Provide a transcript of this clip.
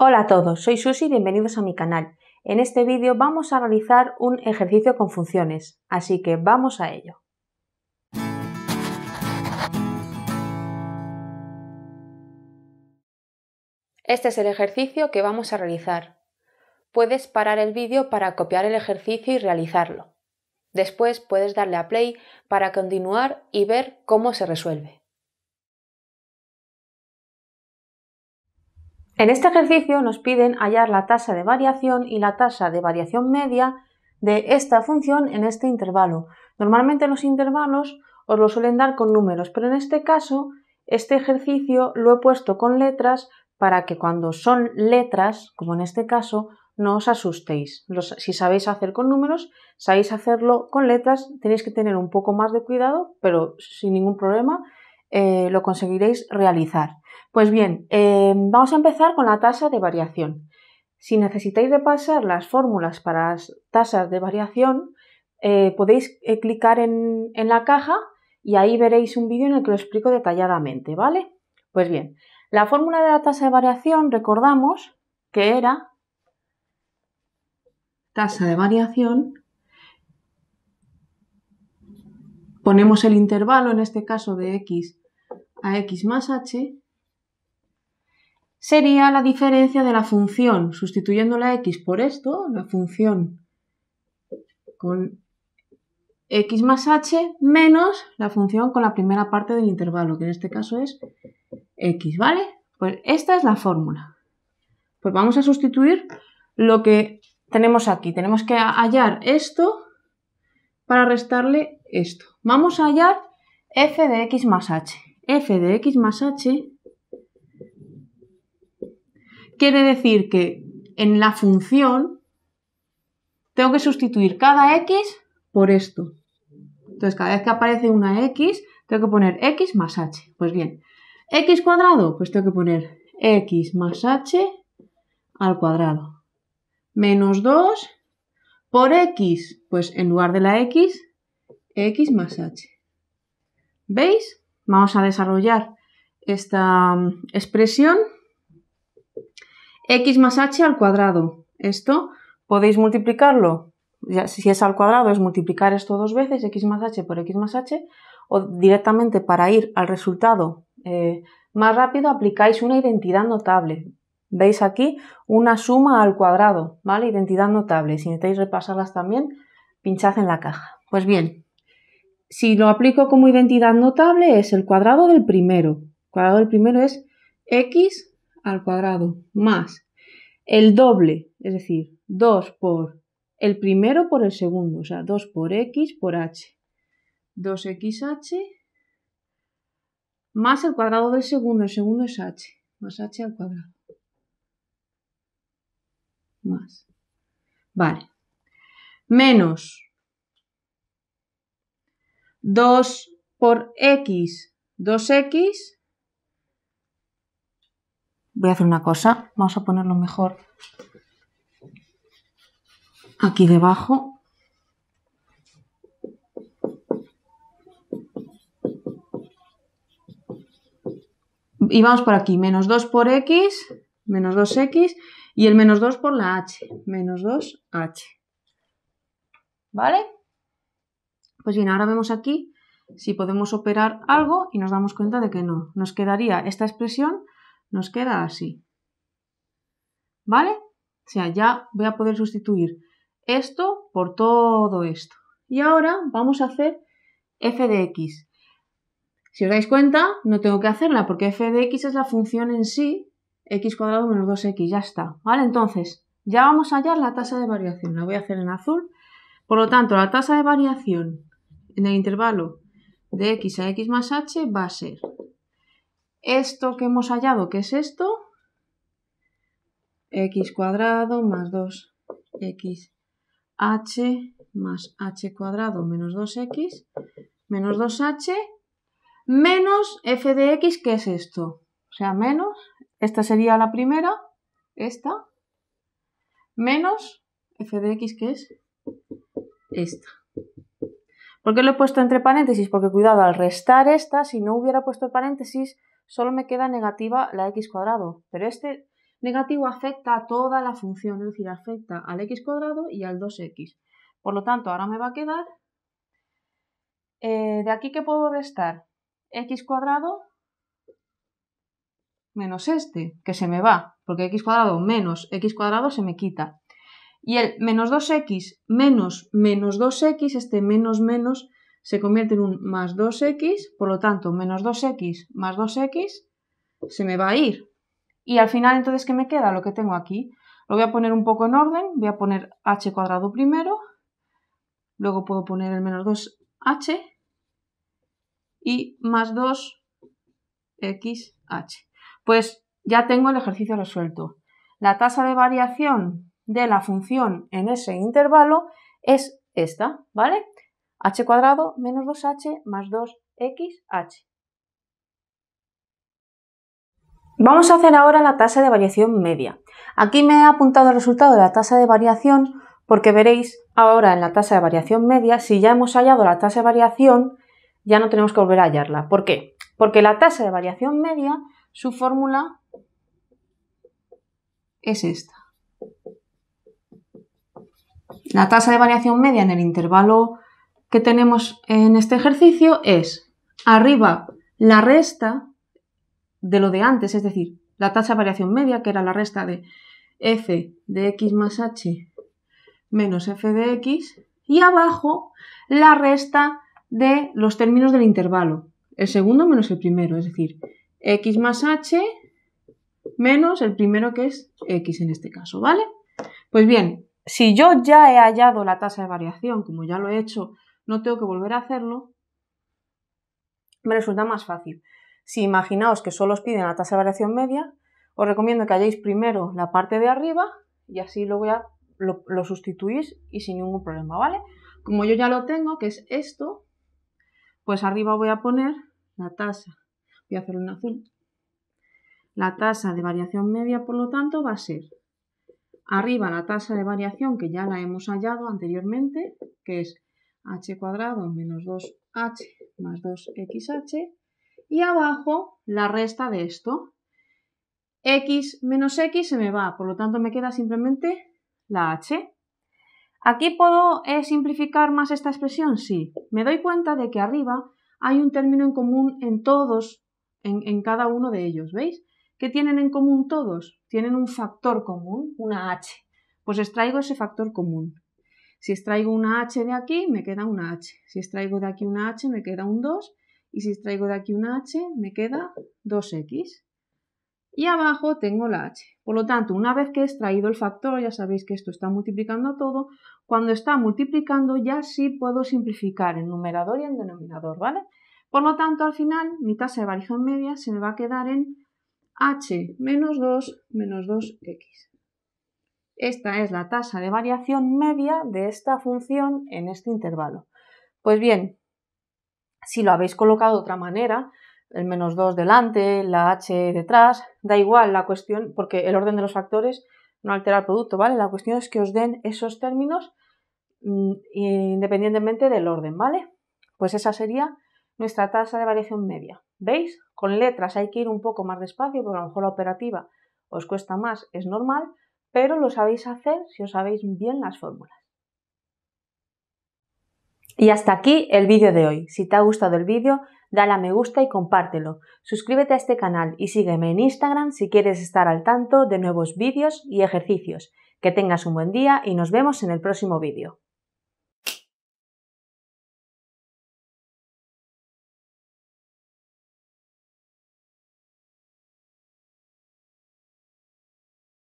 Hola a todos, soy Susi y bienvenidos a mi canal. En este vídeo vamos a realizar un ejercicio con funciones, así que vamos a ello. Este es el ejercicio que vamos a realizar. Puedes parar el vídeo para copiar el ejercicio y realizarlo. Después puedes darle a play para continuar y ver cómo se resuelve. En este ejercicio nos piden hallar la tasa de variación y la tasa de variación media de esta función en este intervalo. Normalmente los intervalos os lo suelen dar con números, pero en este caso este ejercicio lo he puesto con letras para que cuando son letras, como en este caso, no os asustéis. si sabéis hacer con números, sabéis hacerlo con letras, tenéis que tener un poco más de cuidado, pero sin ningún problema eh, lo conseguiréis realizar. Pues bien, eh, vamos a empezar con la tasa de variación. Si necesitáis repasar las fórmulas para las tasas de variación, eh, podéis clicar en, en la caja y ahí veréis un vídeo en el que lo explico detalladamente, ¿vale? Pues bien, la fórmula de la tasa de variación, recordamos que era tasa de variación ponemos el intervalo, en este caso de x a x más h, sería la diferencia de la función, sustituyendo la x por esto, la función con x más h menos la función con la primera parte del intervalo, que en este caso es x, ¿vale? Pues esta es la fórmula. Pues vamos a sustituir lo que tenemos aquí. Tenemos que hallar esto para restarle esto. Vamos a hallar f de x más h. f de x más h quiere decir que en la función tengo que sustituir cada x por esto. Entonces, cada vez que aparece una x, tengo que poner x más h. Pues bien, x cuadrado, pues tengo que poner x más h al cuadrado. Menos 2 por x, pues en lugar de la x, x más h. ¿Veis? Vamos a desarrollar esta mm, expresión x más h al cuadrado. Esto podéis multiplicarlo, si es al cuadrado es multiplicar esto dos veces, x más h por x más h, o directamente para ir al resultado eh, más rápido aplicáis una identidad notable. Veis aquí una suma al cuadrado, ¿vale? Identidad notable. Si necesitáis repasarlas también, pinchad en la caja. Pues bien, si lo aplico como identidad notable es el cuadrado del primero. El cuadrado del primero es x al cuadrado más el doble, es decir, 2 por el primero por el segundo, o sea, 2 por x por h. 2xh más el cuadrado del segundo, el segundo es h, más h al cuadrado. Más. Vale. Menos 2 por x, 2x. Voy a hacer una cosa, vamos a ponerlo mejor aquí debajo. Y vamos por aquí, menos 2 por x, menos 2x, y el menos 2 por la h, menos 2h. ¿Vale? pues bien, ahora vemos aquí si podemos operar algo y nos damos cuenta de que no. Nos quedaría esta expresión, nos queda así. ¿Vale? O sea, ya voy a poder sustituir esto por todo esto. Y ahora vamos a hacer f de x. Si os dais cuenta, no tengo que hacerla porque f de x es la función en sí, x cuadrado menos 2x, ya está. ¿Vale? Entonces, ya vamos a hallar la tasa de variación. La voy a hacer en azul. Por lo tanto, la tasa de variación en el intervalo de x a x más h va a ser esto que hemos hallado, que es esto, x cuadrado más 2x h más h cuadrado menos 2x menos 2h menos f de x, que es esto. O sea, menos, esta sería la primera, esta, menos f de x, que es esta. ¿Por qué lo he puesto entre paréntesis? Porque cuidado, al restar esta, si no hubiera puesto paréntesis, solo me queda negativa la x cuadrado. Pero este negativo afecta a toda la función, es decir, afecta al x cuadrado y al 2x. Por lo tanto, ahora me va a quedar, eh, de aquí que puedo restar x cuadrado menos este, que se me va, porque x cuadrado menos x cuadrado se me quita. Y el menos 2x menos menos 2x, este menos menos, se convierte en un más 2x, por lo tanto, menos 2x más 2x se me va a ir. Y al final, entonces, ¿qué me queda? Lo que tengo aquí. Lo voy a poner un poco en orden, voy a poner h cuadrado primero, luego puedo poner el menos 2h y más 2xh. Pues ya tengo el ejercicio resuelto. La tasa de variación de la función en ese intervalo es esta, ¿vale? h cuadrado menos 2h más 2xh. Vamos a hacer ahora la tasa de variación media. Aquí me he apuntado el resultado de la tasa de variación porque veréis ahora en la tasa de variación media, si ya hemos hallado la tasa de variación, ya no tenemos que volver a hallarla. ¿Por qué? Porque la tasa de variación media, su fórmula es esta. La tasa de variación media en el intervalo que tenemos en este ejercicio es arriba la resta de lo de antes, es decir, la tasa de variación media, que era la resta de f de x más h menos f de x, y abajo la resta de los términos del intervalo, el segundo menos el primero, es decir, x más h menos el primero que es x en este caso, ¿vale? Pues bien, si yo ya he hallado la tasa de variación, como ya lo he hecho, no tengo que volver a hacerlo, me resulta más fácil. Si imaginaos que solo os piden la tasa de variación media, os recomiendo que halléis primero la parte de arriba y así ya lo, lo sustituís y sin ningún problema, ¿vale? Como yo ya lo tengo, que es esto, pues arriba voy a poner la tasa, voy a hacerlo en azul, la tasa de variación media, por lo tanto, va a ser Arriba la tasa de variación que ya la hemos hallado anteriormente, que es h cuadrado menos 2h más 2xh. Y abajo la resta de esto. x menos x se me va, por lo tanto me queda simplemente la h. ¿Aquí puedo eh, simplificar más esta expresión? Sí. Me doy cuenta de que arriba hay un término en común en todos, en cada uno de ellos, ¿veis? ¿Qué tienen en común todos? Tienen un factor común, una H. Pues extraigo ese factor común. Si extraigo una H de aquí, me queda una H. Si extraigo de aquí una H, me queda un 2. Y si extraigo de aquí una H, me queda 2X. Y abajo tengo la H. Por lo tanto, una vez que he extraído el factor, ya sabéis que esto está multiplicando todo, cuando está multiplicando ya sí puedo simplificar en numerador y en denominador, ¿vale? Por lo tanto, al final, mi tasa de en media se me va a quedar en h menos 2 menos 2x. Esta es la tasa de variación media de esta función en este intervalo. Pues bien, si lo habéis colocado de otra manera, el menos 2 delante, la h detrás, da igual la cuestión, porque el orden de los factores no altera el producto, ¿vale? La cuestión es que os den esos términos mm, independientemente del orden, ¿vale? Pues esa sería nuestra tasa de variación media. ¿Veis? Con letras hay que ir un poco más despacio porque a lo mejor la operativa os cuesta más, es normal, pero lo sabéis hacer si os sabéis bien las fórmulas. Y hasta aquí el vídeo de hoy. Si te ha gustado el vídeo, dale a me gusta y compártelo. Suscríbete a este canal y sígueme en Instagram si quieres estar al tanto de nuevos vídeos y ejercicios. Que tengas un buen día y nos vemos en el próximo vídeo.